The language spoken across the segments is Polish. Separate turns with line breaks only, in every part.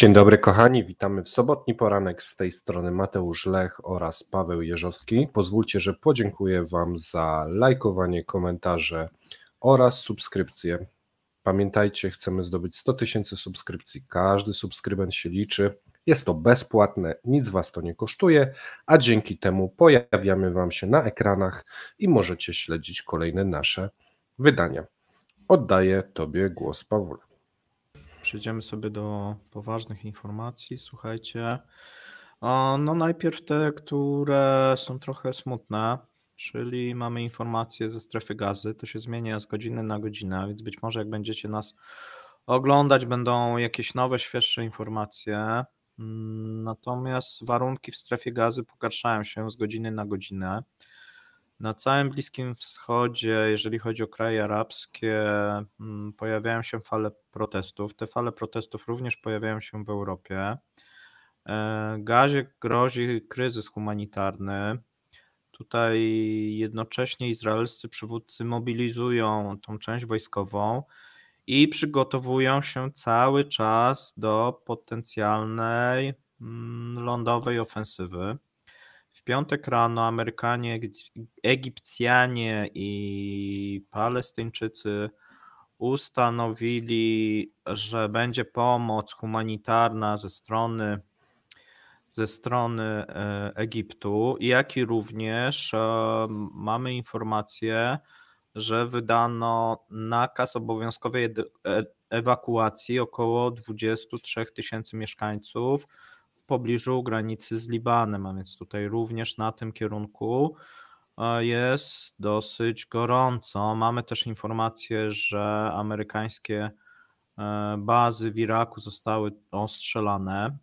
Dzień dobry kochani, witamy w sobotni poranek z tej strony Mateusz Lech oraz Paweł Jeżowski. Pozwólcie, że podziękuję Wam za lajkowanie, komentarze oraz subskrypcje. Pamiętajcie, chcemy zdobyć 100 tysięcy subskrypcji. Każdy subskrybent się liczy. Jest to bezpłatne, nic Was to nie kosztuje, a dzięki temu pojawiamy Wam się na ekranach i możecie śledzić kolejne nasze wydania. Oddaję Tobie głos, Pawule
przejdziemy sobie do poważnych informacji. Słuchajcie, no najpierw te, które są trochę smutne, czyli mamy informacje ze strefy gazy. To się zmienia z godziny na godzinę, więc być może jak będziecie nas oglądać, będą jakieś nowe, świeższe informacje. Mm, natomiast warunki w strefie gazy pogarszają się z godziny na godzinę. Na całym Bliskim Wschodzie, jeżeli chodzi o kraje arabskie, mm, pojawiają się fale protestów. Te fale protestów również pojawiają się w Europie. E, Gazie grozi kryzys humanitarny. Tutaj jednocześnie izraelscy przywódcy mobilizują tą część wojskową i przygotowują się cały czas do potencjalnej mm, lądowej ofensywy piątek rano Amerykanie, Egipcjanie i Palestyńczycy ustanowili, że będzie pomoc humanitarna ze strony ze strony e, Egiptu, jak i również e, mamy informację, że wydano nakaz obowiązkowej e, ewakuacji około 23 tysięcy mieszkańców pobliżu granicy z Libanem, a więc tutaj również na tym kierunku e, jest dosyć gorąco. Mamy też informację, że amerykańskie e, bazy w Iraku zostały ostrzelane.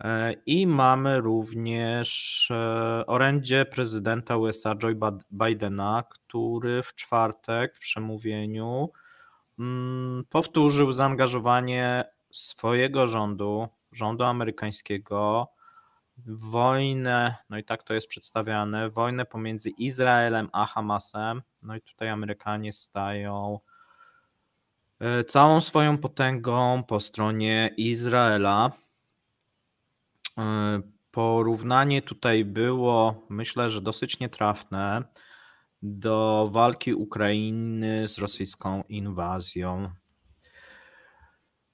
E, I mamy również orędzie prezydenta USA Joe Bidena, który w czwartek w przemówieniu mm, powtórzył zaangażowanie swojego rządu, rządu amerykańskiego, wojnę, no i tak to jest przedstawiane, wojnę pomiędzy Izraelem a Hamasem. No i tutaj Amerykanie stają e, całą swoją potęgą po stronie Izraela. E, porównanie tutaj było, myślę, że dosyć nietrafne do walki Ukrainy z rosyjską inwazją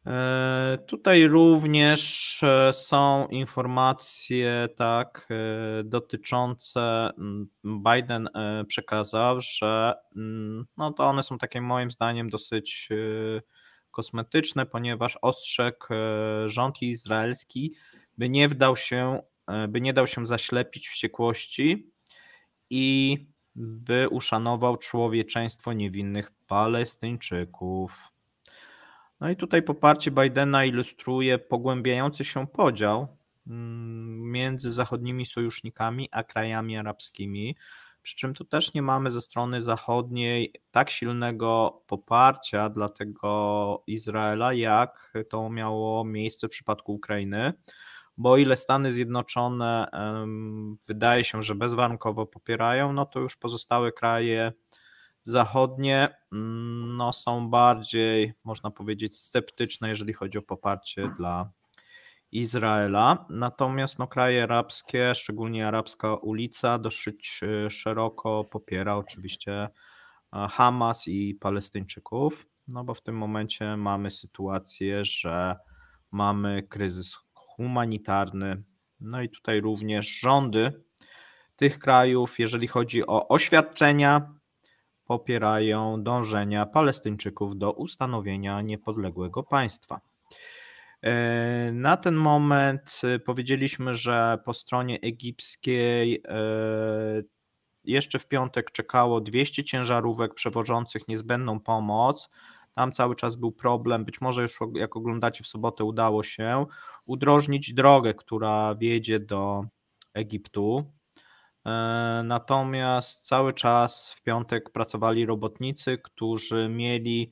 E, tutaj również e, są informacje tak e, dotyczące mm, Biden przekazał, że mm, no to one są takie moim zdaniem dosyć kosmetyczne, ponieważ ostrzegł rząd izraelski, by nie wdał się, by nie dał się zaślepić wściekłości i by uszanował człowieczeństwo niewinnych Palestyńczyków. No i tutaj poparcie Bidena ilustruje pogłębiający się podział mm, między zachodnimi sojusznikami a krajami arabskimi. Przy czym tu też nie mamy ze strony zachodniej tak silnego poparcia dla tego Izraela, jak to miało miejsce w przypadku Ukrainy. Bo o ile Stany Zjednoczone wydaje się, że bezwarunkowo popierają, no to już pozostałe kraje zachodnie mm, no, są bardziej, można powiedzieć, sceptyczne, jeżeli chodzi o poparcie dla Izraela. Natomiast no, kraje arabskie, szczególnie arabska ulica, dosyć e, szeroko popiera oczywiście e, Hamas i Palestyńczyków, no bo w tym momencie mamy sytuację, że mamy kryzys humanitarny. No i tutaj również rządy tych krajów, jeżeli chodzi o oświadczenia, popierają dążenia Palestyńczyków do ustanowienia niepodległego państwa. E, na ten moment e, powiedzieliśmy, że po stronie egipskiej e, jeszcze w piątek czekało 200 ciężarówek przewożących niezbędną pomoc. Tam cały czas był problem, być może już jak oglądacie w sobotę udało się udrożnić drogę, która wiedzie do Egiptu. E, natomiast cały czas w piątek pracowali robotnicy, którzy mieli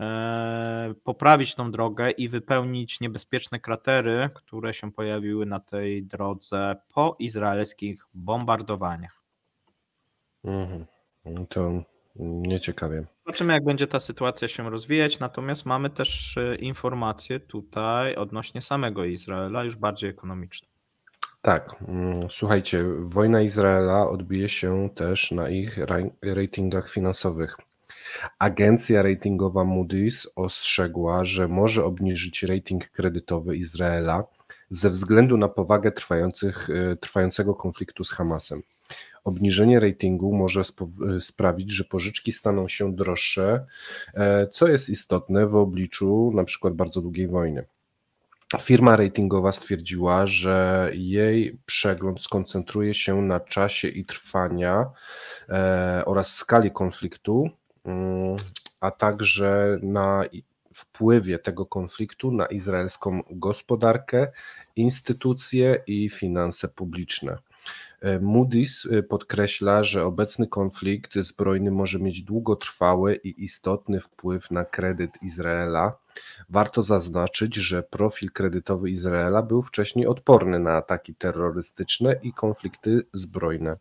e, poprawić tą drogę i wypełnić niebezpieczne kratery, które się pojawiły na tej drodze po izraelskich bombardowaniach.
Mhm. No to nieciekawie.
Zobaczymy, jak będzie ta sytuacja się rozwijać, natomiast mamy też e, informacje tutaj odnośnie samego Izraela, już bardziej ekonomiczne.
Tak, mm, słuchajcie, wojna Izraela odbije się też na ich ratingach finansowych. Agencja ratingowa Moody's ostrzegła, że może obniżyć rating kredytowy Izraela ze względu na powagę y, trwającego konfliktu z Hamasem. Obniżenie ratingu może sprawić, że pożyczki staną się droższe, e, co jest istotne w obliczu na przykład bardzo długiej wojny. Firma ratingowa stwierdziła, że jej przegląd skoncentruje się na czasie i trwania e, oraz skali konfliktu, mm, a także na wpływie tego konfliktu na izraelską gospodarkę, instytucje i finanse publiczne. E, Moody's e, podkreśla, że obecny konflikt zbrojny może mieć długotrwały i istotny wpływ na kredyt Izraela. Warto zaznaczyć, że profil kredytowy Izraela był wcześniej odporny na ataki terrorystyczne i konflikty zbrojne.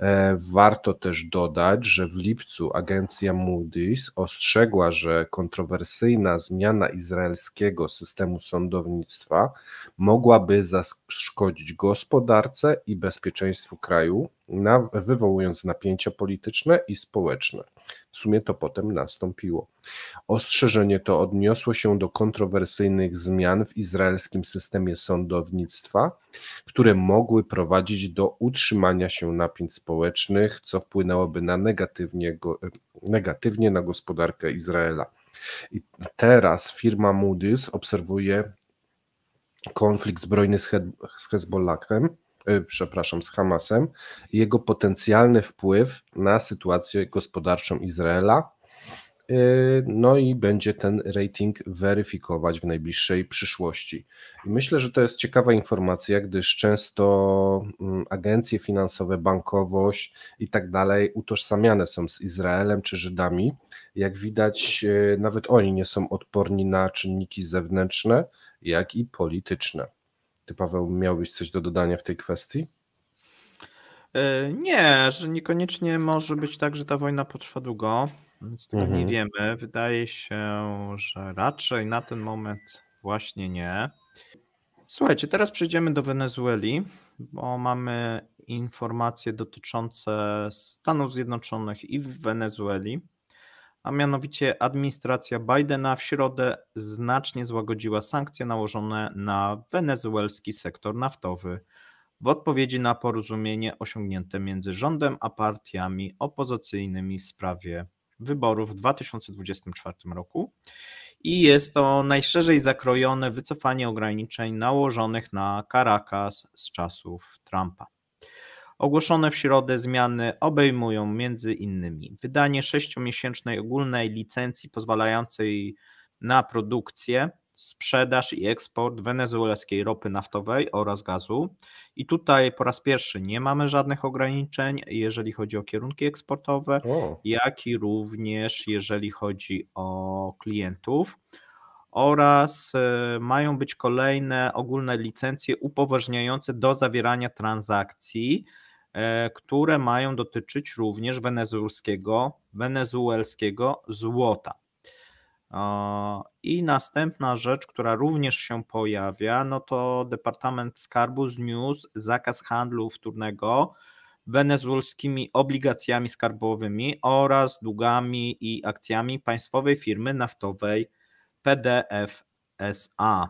E, warto też dodać, że w lipcu agencja Moody's ostrzegła, że kontrowersyjna zmiana izraelskiego systemu sądownictwa mogłaby zaszkodzić gospodarce i bezpieczeństwu kraju, wywołując napięcia polityczne i społeczne. W sumie to potem nastąpiło. Ostrzeżenie to odniosło się do kontrowersyjnych zmian w izraelskim systemie sądownictwa, które mogły prowadzić do utrzymania się napięć społecznych, co wpłynęłoby na negatywnie, negatywnie na gospodarkę Izraela. I teraz firma Moody's obserwuje konflikt zbrojny z, He z Hezbollahem, E, przepraszam, z Hamasem, jego potencjalny wpływ na sytuację gospodarczą Izraela. E, no i będzie ten rating weryfikować w najbliższej przyszłości. I myślę, że to jest ciekawa informacja, gdyż często mm, agencje finansowe, bankowość i tak dalej utożsamiane są z Izraelem czy Żydami. Jak widać, e, nawet oni nie są odporni na czynniki zewnętrzne, jak i polityczne. Ty, Paweł, miałbyś coś do dodania w tej kwestii?
E, nie, że niekoniecznie może być tak, że ta wojna potrwa długo, więc tego mhm. nie wiemy. Wydaje się, że raczej na ten moment właśnie nie. Słuchajcie, teraz przejdziemy do Wenezueli, bo mamy informacje dotyczące Stanów Zjednoczonych i Wenezueli a mianowicie administracja Bidena w środę znacznie złagodziła sankcje nałożone na wenezuelski sektor naftowy w odpowiedzi na porozumienie osiągnięte między rządem a partiami opozycyjnymi w sprawie wyborów w 2024 roku. I jest to najszerzej zakrojone wycofanie ograniczeń nałożonych na Caracas z czasów Trumpa. Ogłoszone w środę zmiany obejmują między innymi wydanie sześciomiesięcznej ogólnej licencji pozwalającej na produkcję, sprzedaż i eksport wenezuelskiej ropy naftowej oraz gazu. I tutaj po raz pierwszy nie mamy żadnych ograniczeń, jeżeli chodzi o kierunki eksportowe, o. jak i również jeżeli chodzi o klientów. Oraz e, mają być kolejne ogólne licencje upoważniające do zawierania transakcji E, które mają dotyczyć również wenezuelskiego, wenezuelskiego złota. I następna rzecz, która również się pojawia, no to Departament Skarbu zniósł zakaz handlu wtórnego wenezuelskimi obligacjami skarbowymi oraz długami i akcjami państwowej firmy naftowej PDFSA.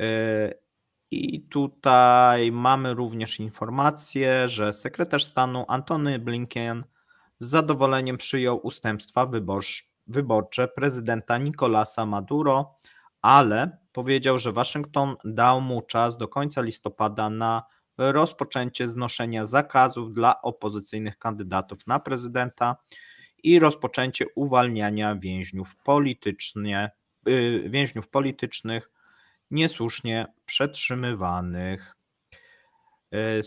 E, i tutaj mamy również informację, że sekretarz stanu Antony Blinken z zadowoleniem przyjął ustępstwa wyborcze, prezydenta Nicolasa Maduro, ale powiedział, że Waszyngton dał mu czas do końca listopada na rozpoczęcie znoszenia zakazów dla opozycyjnych kandydatów na prezydenta i rozpoczęcie uwalniania więźniów, politycznie, y, więźniów politycznych niesłusznie przetrzymywanych. E,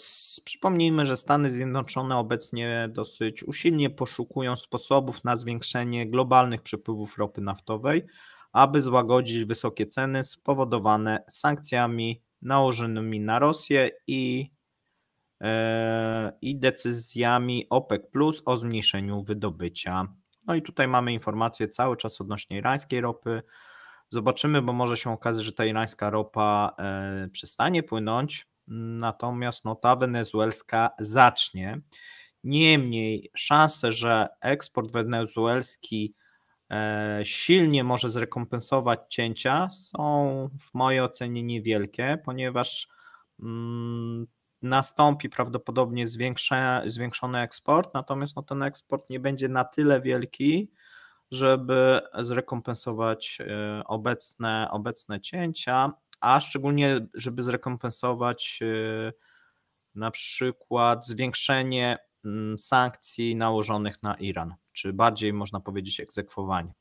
przypomnijmy, że Stany Zjednoczone obecnie dosyć usilnie poszukują sposobów na zwiększenie globalnych przepływów ropy naftowej, aby złagodzić wysokie ceny spowodowane sankcjami nałożonymi na Rosję i, yy, i decyzjami OPEC Plus o zmniejszeniu wydobycia. No i tutaj mamy informacje cały czas odnośnie irańskiej ropy. Zobaczymy, bo może się okazać, że ta irańska ropa e, przestanie płynąć, natomiast no, ta wenezuelska zacznie. Niemniej szanse, że eksport wenezuelski e, silnie może zrekompensować cięcia, są w mojej ocenie niewielkie, ponieważ mm, nastąpi prawdopodobnie zwiększony eksport, natomiast no, ten eksport nie będzie na tyle wielki, żeby zrekompensować e, obecne, obecne cięcia, a szczególnie, żeby zrekompensować e, na przykład zwiększenie mm, sankcji nałożonych na Iran, czy bardziej można powiedzieć egzekwowanie.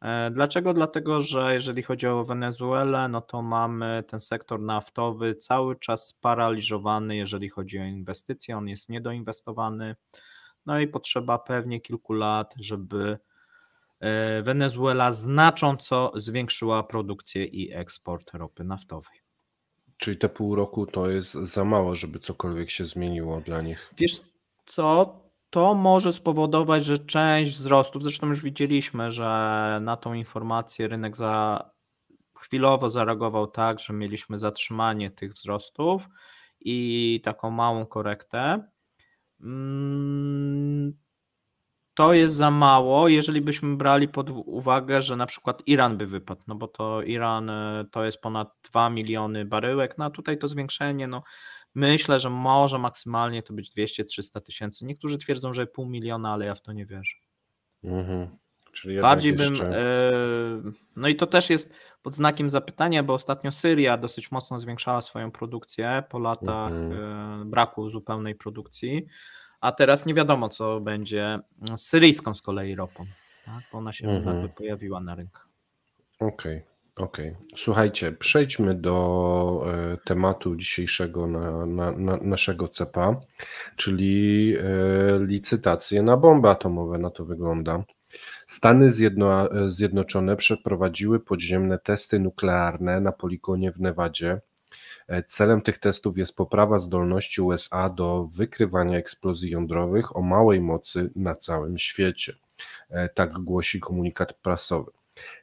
E, dlaczego? Dlatego, że jeżeli chodzi o Wenezuelę, no to mamy ten sektor naftowy cały czas sparaliżowany, jeżeli chodzi o inwestycje, on jest niedoinwestowany, no i potrzeba pewnie kilku lat, żeby E, Wenezuela znacząco zwiększyła produkcję i eksport ropy naftowej.
Czyli te pół roku to jest za mało, żeby cokolwiek się zmieniło dla nich. Wiesz
co, to może spowodować, że część wzrostów, zresztą już widzieliśmy, że na tą informację rynek za chwilowo zareagował tak, że mieliśmy zatrzymanie tych wzrostów i taką małą korektę. Mm, to jest za mało, jeżeli byśmy brali pod uwagę, że na przykład Iran by wypadł, no bo to Iran e, to jest ponad 2 miliony baryłek, no a tutaj to zwiększenie, no myślę, że może maksymalnie to być 200-300 tysięcy. Niektórzy twierdzą, że pół miliona, ale ja w to nie wierzę.
Mhm. Czyli Bardziej bym. E,
no i to też jest pod znakiem zapytania, bo ostatnio Syria dosyć mocno zwiększała swoją produkcję po latach mhm. E, braku zupełnej produkcji a teraz nie wiadomo, co będzie z syryjską z kolei ropą, tak? bo ona się mm-hmm. pojawiła na rynku.
Okej. Okay. Okej, okay. słuchajcie, przejdźmy do e, tematu dzisiejszego na, na, na naszego CEPA, czyli e, licytacje na bomby atomowe, na to wygląda. Stany Zjedno- e, Zjednoczone przeprowadziły podziemne testy nuklearne na poligonie w Nevadzie, E, celem tych testów jest poprawa zdolności USA do wykrywania eksplozji jądrowych o małej mocy na całym świecie. E, tak głosi komunikat prasowy.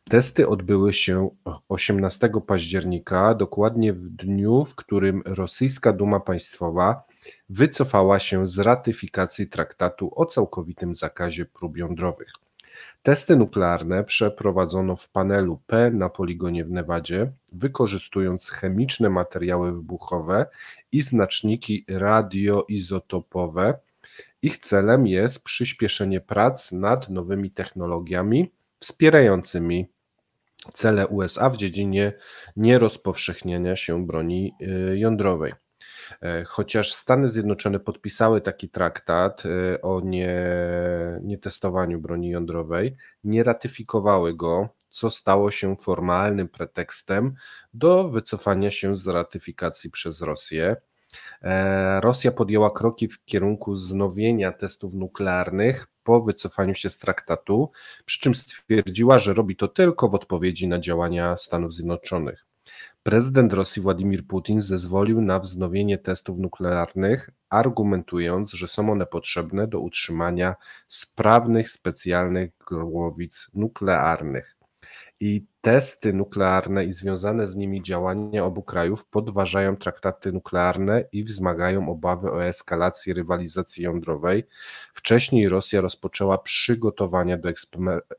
Testy odbyły się 18 października, dokładnie w dniu, w którym rosyjska Duma Państwowa wycofała się z ratyfikacji traktatu o całkowitym zakazie prób jądrowych. Testy nuklearne przeprowadzono w panelu P na poligonie w Nevadzie, wykorzystując chemiczne materiały wybuchowe i znaczniki radioizotopowe. Ich celem jest przyspieszenie prac nad nowymi technologiami wspierającymi cele USA w dziedzinie nierozpowszechniania się broni y, jądrowej. E, chociaż Stany Zjednoczone podpisały taki traktat e, o nietestowaniu nie broni jądrowej, nie ratyfikowały go, co stało się formalnym pretekstem do wycofania się z ratyfikacji przez Rosję. E, Rosja podjęła kroki w kierunku znowienia testów nuklearnych po wycofaniu się z traktatu, przy czym stwierdziła, że robi to tylko w odpowiedzi na działania Stanów Zjednoczonych. Prezydent Rosji Władimir Putin zezwolił na wznowienie testów nuklearnych, argumentując, że są one potrzebne do utrzymania sprawnych specjalnych głowic nuklearnych i testy nuklearne i związane z nimi działania obu krajów podważają traktaty nuklearne i wzmagają obawy o eskalację rywalizacji jądrowej. Wcześniej Rosja rozpoczęła przygotowania do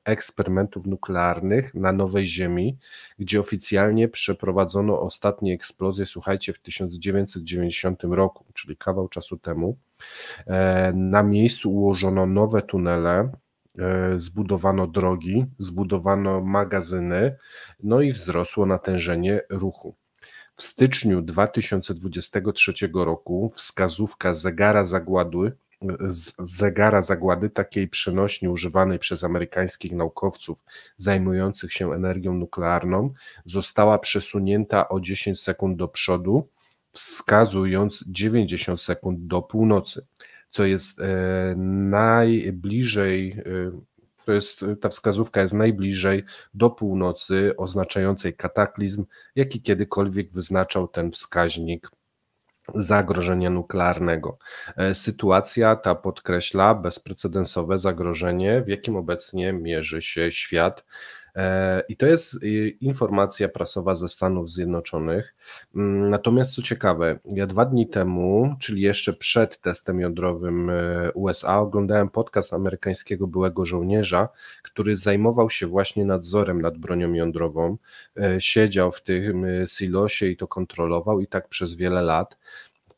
eksperymentów nuklearnych na Nowej Ziemi, gdzie oficjalnie przeprowadzono ostatnie eksplozje, słuchajcie, w 1990 roku, czyli kawał czasu temu. E, na miejscu ułożono nowe tunele, E, zbudowano drogi, zbudowano magazyny, no i wzrosło natężenie ruchu. W styczniu 2023 roku wskazówka zegara zagłady, zegara zagłady, takiej przenośni używanej przez amerykańskich naukowców zajmujących się energią nuklearną, została przesunięta o 10 sekund do przodu, wskazując 90 sekund do północy co jest e, najbliżej, e, to jest, e, ta wskazówka jest najbliżej do północy oznaczającej kataklizm, jaki kiedykolwiek wyznaczał ten wskaźnik zagrożenia nuklearnego. Sytuacja ta podkreśla bezprecedensowe zagrożenie, w jakim obecnie mierzy się świat. E, I to jest y, informacja prasowa ze Stanów Zjednoczonych. Mm, natomiast co ciekawe, ja dwa dni temu, czyli jeszcze przed testem jądrowym e, USA, oglądałem podcast amerykańskiego byłego żołnierza, który zajmował się właśnie nadzorem nad bronią jądrową. E, siedział w tym silosie i to kontrolował i tak przez wiele lat.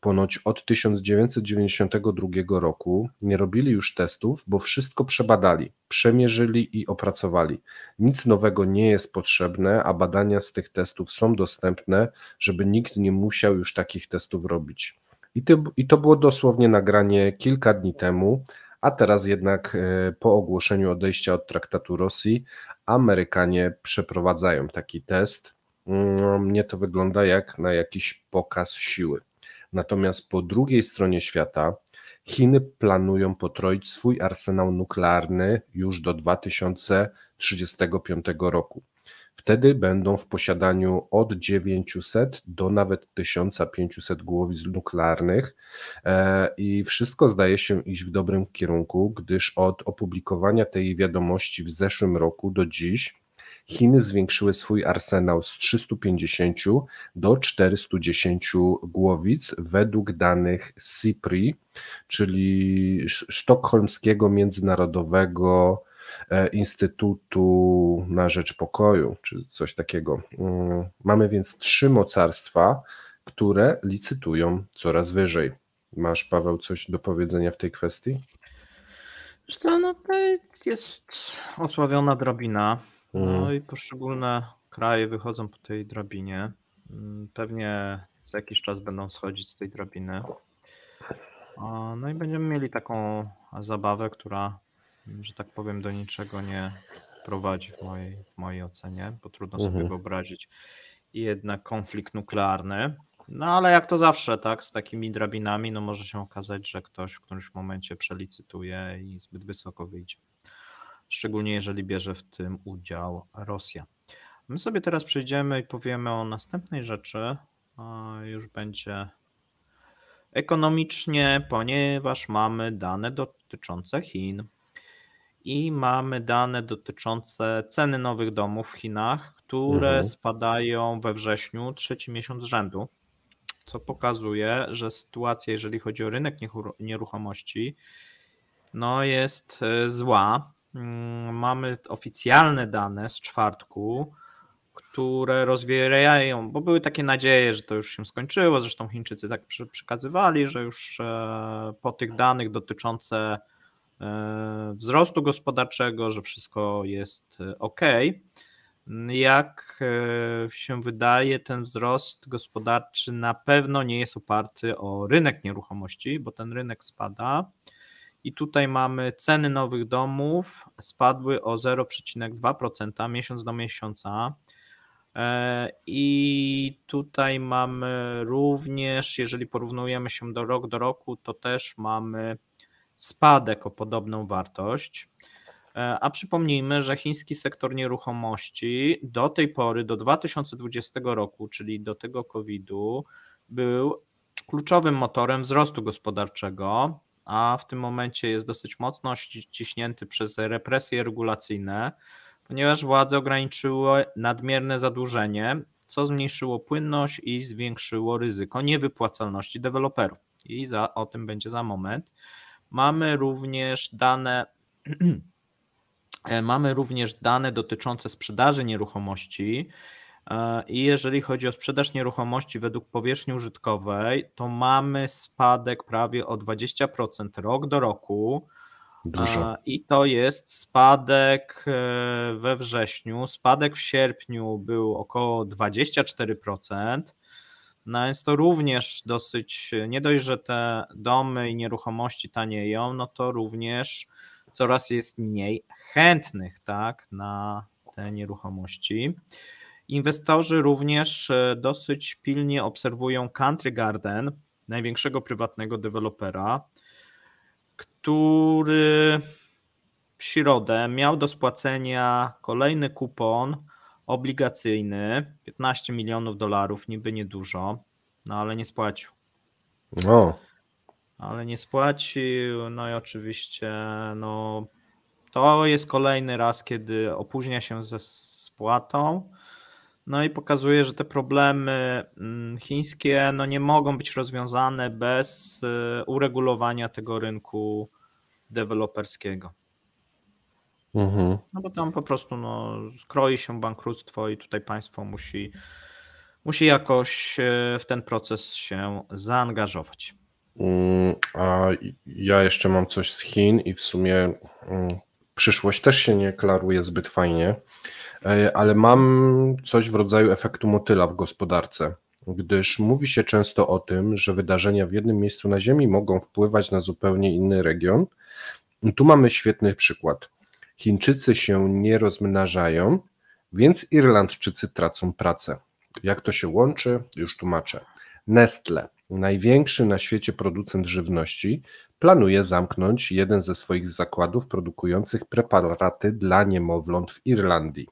Ponoć od 1992 roku nie robili już testów, bo wszystko przebadali, przemierzyli i opracowali. Nic nowego nie jest potrzebne, a badania z tych testów są dostępne, żeby nikt nie musiał już takich testów robić. I, ty, i to było dosłownie nagranie kilka dni temu, a teraz jednak e, po ogłoszeniu odejścia od traktatu Rosji Amerykanie przeprowadzają taki test. Mm, mnie to wygląda jak na jakiś pokaz siły. Natomiast po drugiej stronie świata Chiny planują potroić swój arsenał nuklearny już do 2035 roku. Wtedy będą w posiadaniu od 900 do nawet 1500 głowic nuklearnych e, i wszystko zdaje się iść w dobrym kierunku, gdyż od opublikowania tej wiadomości w zeszłym roku do dziś Chiny zwiększyły swój arsenał z 350 do 410 głowic według danych CIPRI, czyli Sztokholmskiego Międzynarodowego e, Instytutu na Rzecz Pokoju, czy coś takiego. Mm, mamy więc trzy mocarstwa, które licytują coraz wyżej. Masz, Paweł, coś do powiedzenia w tej kwestii?
Co, no to jest osławiona drabina no mhm. i poszczególne kraje wychodzą po tej drabinie. Mm, pewnie za jakiś czas będą schodzić z tej drabiny. No i będziemy mieli taką zabawę, która, mm, że tak powiem, do niczego nie prowadzi w mojej, w mojej ocenie, bo trudno sobie mhm. wyobrazić jednak konflikt nuklearny. No ale jak to zawsze, tak, z takimi drabinami, no może się okazać, że ktoś w którymś momencie przelicytuje i zbyt wysoko wyjdzie szczególnie jeżeli bierze w tym udział Rosja. My sobie teraz przejdziemy i powiemy o następnej rzeczy. Już będzie ekonomicznie, ponieważ mamy dane dotyczące Chin i mamy dane dotyczące ceny nowych domów w Chinach, które mhm. spadają we wrześniu, trzeci miesiąc rzędu, co pokazuje, że sytuacja, jeżeli chodzi o rynek nieruchomości, no jest e, zła. Mm, mamy oficjalne dane z czwartku, które rozwierają, bo były takie nadzieje, że to już się skończyło. Zresztą Chińczycy tak przekazywali, że już e, po tych danych dotyczące e, wzrostu gospodarczego, że wszystko jest e, ok. Mm, jak się wydaje, ten wzrost gospodarczy na pewno nie jest oparty o rynek nieruchomości, bo ten rynek spada. I tutaj mamy ceny nowych domów spadły o 0,2% miesiąc do miesiąca. E, I tutaj mamy również, jeżeli porównujemy się do rok do roku, to też mamy spadek o podobną wartość. E, a przypomnijmy, że chiński sektor nieruchomości do tej pory, do 2020 roku, czyli do tego COVID-u, był kluczowym motorem wzrostu gospodarczego a w tym momencie jest dosyć mocno ściśnięty przez represje regulacyjne, ponieważ władze ograniczyły nadmierne zadłużenie, co zmniejszyło płynność i zwiększyło ryzyko niewypłacalności deweloperów. I za, o tym będzie za moment. Mamy również dane. E, mamy również dane dotyczące sprzedaży nieruchomości, E, I jeżeli chodzi o sprzedaż nieruchomości według powierzchni użytkowej, to mamy spadek prawie o 20% rok do roku. Dużo. E, I to jest spadek e, we wrześniu. Spadek w sierpniu był około 24%. No więc to również dosyć, nie dość, że te domy i nieruchomości tanieją, no to również coraz jest mniej chętnych tak, na te nieruchomości. Inwestorzy również e, dosyć pilnie obserwują Country Garden, największego prywatnego dewelopera, który w środę miał do spłacenia kolejny kupon obligacyjny 15 milionów dolarów, niby niedużo, no ale nie spłacił. No. Ale nie spłacił, no i oczywiście no, to jest kolejny raz, kiedy opóźnia się ze spłatą. No i pokazuje, że te problemy mm, chińskie no nie mogą być rozwiązane bez y, uregulowania tego rynku deweloperskiego. Mhm. No bo tam po prostu no, kroi się bankructwo i tutaj państwo musi, musi jakoś y, w ten proces się zaangażować.
Mm, a ja jeszcze mam coś z Chin i w sumie mm, przyszłość też się nie klaruje zbyt fajnie. E, ale mam coś w rodzaju efektu motyla w gospodarce, gdyż mówi się często o tym, że wydarzenia w jednym miejscu na Ziemi mogą wpływać na zupełnie inny region. Tu mamy świetny przykład. Chińczycy się nie rozmnażają, więc Irlandczycy tracą pracę. Jak to się łączy, już tłumaczę. Nestle, największy na świecie producent żywności, planuje zamknąć jeden ze swoich zakładów produkujących preparaty dla niemowląt w Irlandii.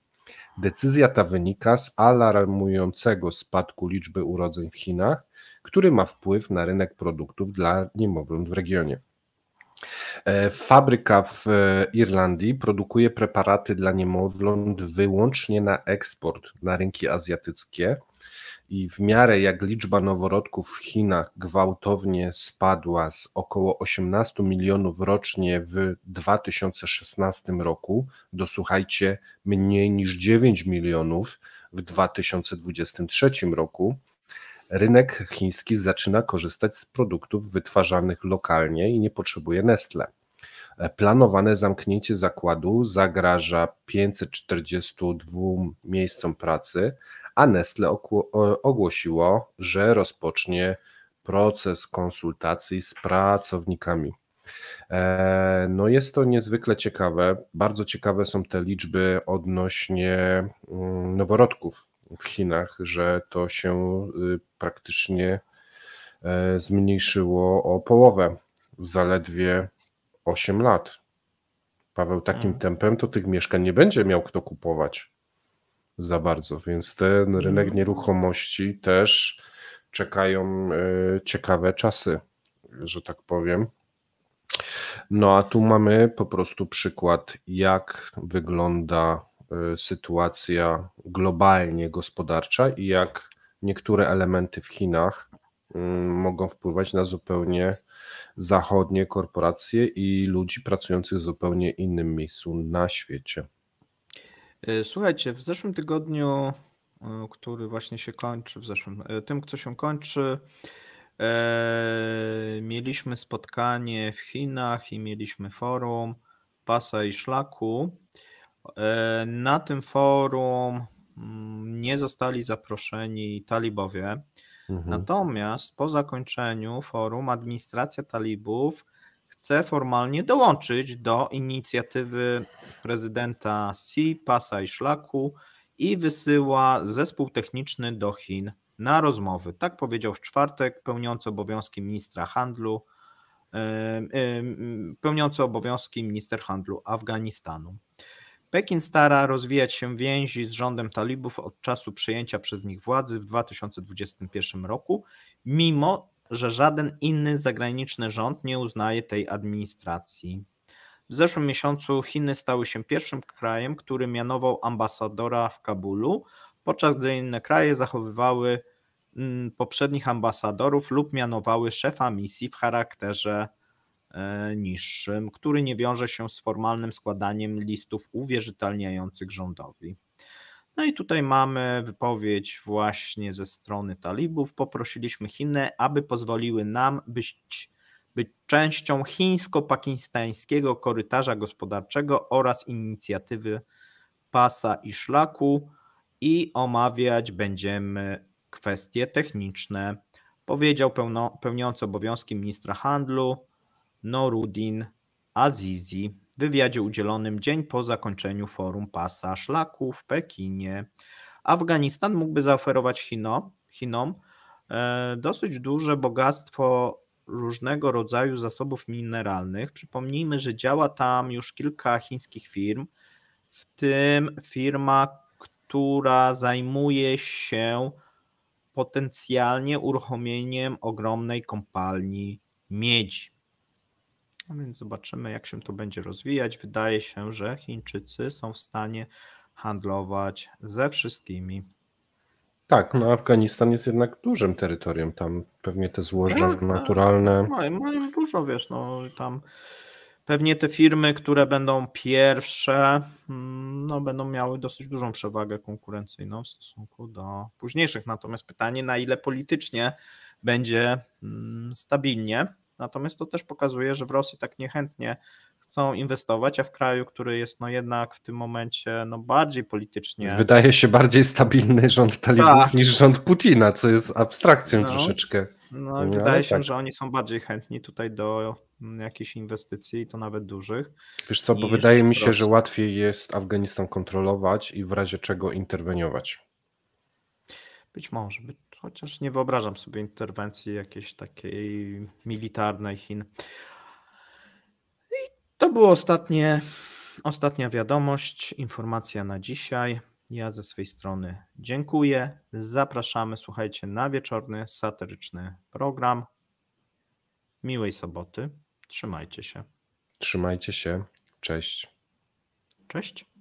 Decyzja ta wynika z alarmującego spadku liczby urodzeń w Chinach, który ma wpływ na rynek produktów dla niemowląt w regionie. E, fabryka w e, Irlandii produkuje preparaty dla niemowląt wyłącznie na eksport na rynki azjatyckie i w miarę jak liczba noworodków w Chinach gwałtownie spadła z około 18 milionów rocznie w 2016 roku do słuchajcie mniej niż 9 milionów w 2023 roku, rynek chiński zaczyna korzystać z produktów wytwarzanych lokalnie i nie potrzebuje Nestle. Planowane zamknięcie zakładu zagraża 542 miejscom pracy, a Nestle ogłosiło, że rozpocznie proces konsultacji z pracownikami. E, no jest to niezwykle ciekawe. Bardzo ciekawe są te liczby odnośnie mm, noworodków w Chinach, że to się y, praktycznie e, zmniejszyło o połowę w zaledwie 8 lat. Paweł, takim hmm. tempem to tych mieszkań nie będzie miał kto kupować za bardzo, więc ten mhm. rynek nieruchomości też czekają e, ciekawe czasy, że tak powiem. No a tu mamy po prostu przykład, jak wygląda e, sytuacja globalnie gospodarcza i jak niektóre elementy w Chinach mm, mogą wpływać na zupełnie zachodnie korporacje i ludzi pracujących w zupełnie innym miejscu na świecie.
E, słuchajcie, w zeszłym tygodniu, e, który właśnie się kończy, w zeszłym, e, tym, co się kończy, mieliśmy spotkanie w Chinach i mieliśmy forum Pasa i Szlaku. Na tym forum mm, nie zostali zaproszeni talibowie. Mhm. Natomiast po zakończeniu forum administracja talibów chce formalnie dołączyć do inicjatywy prezydenta Xi, Pasa i Szlaku i wysyła zespół techniczny do Chin na rozmowy. Tak powiedział w czwartek pełniący obowiązki ministra handlu, pełniący obowiązki minister handlu Afganistanu. Pekin stara rozwijać się więzi z rządem talibów od czasu przejęcia przez nich władzy w 2021 roku, mimo że żaden inny zagraniczny rząd nie uznaje tej administracji. W zeszłym miesiącu Chiny stały się pierwszym krajem, który mianował ambasadora w Kabulu, podczas gdy inne kraje zachowywały mm, poprzednich ambasadorów lub mianowały szefa misji w charakterze e, niższym, który nie wiąże się z formalnym składaniem listów uwierzytelniających rządowi. No i tutaj mamy wypowiedź właśnie ze strony talibów. Poprosiliśmy Chiny, aby pozwoliły nam być, być częścią chińsko-pakistańskiego korytarza gospodarczego oraz inicjatywy pasa i szlaku i omawiać będziemy kwestie techniczne, powiedział pełniący obowiązki ministra handlu Norudin Azizi wywiadzie udzielonym dzień po zakończeniu forum pasa szlaku w Pekinie. Afganistan mógłby zaoferować Chinom, e, dosyć duże bogactwo różnego rodzaju zasobów mineralnych. Przypomnijmy, że działa tam już kilka chińskich firm, w tym firma, która zajmuje się potencjalnie uruchomieniem ogromnej kompalni miedzi więc zobaczymy, jak się to będzie rozwijać. Wydaje się, że Chińczycy są w stanie
handlować ze wszystkimi. Tak, no Afganistan jest jednak dużym terytorium, tam pewnie te złoża tak, tak. naturalne. Mają,
no mają dużo, wiesz, no tam pewnie te firmy, które będą pierwsze, mm, no będą miały dosyć dużą przewagę konkurencyjną w stosunku do późniejszych. Natomiast pytanie, na ile politycznie będzie mm, stabilnie, Natomiast to też pokazuje, że w Rosji tak niechętnie chcą inwestować, a w kraju, który jest no jednak w tym momencie no bardziej politycznie. Wydaje się bardziej stabilny rząd talibów tak. niż
rząd Putina, co jest abstrakcją no, troszeczkę. No, no wydaje się, tak. że
oni są bardziej chętni tutaj do mm, jakichś inwestycji i to nawet dużych. Wiesz co, bo wydaje mi się, że
łatwiej jest Afganistan kontrolować i w razie czego interweniować.
Być może, być, chociaż nie wyobrażam sobie interwencji jakiejś takiej militarnej Chin. I to było ostatnie, ostatnia wiadomość, informacja na dzisiaj. Ja ze swojej strony dziękuję. Zapraszamy, słuchajcie, na wieczorny, satyryczny program. Miłej soboty. Trzymajcie się.
Trzymajcie się. Cześć.
Cześć.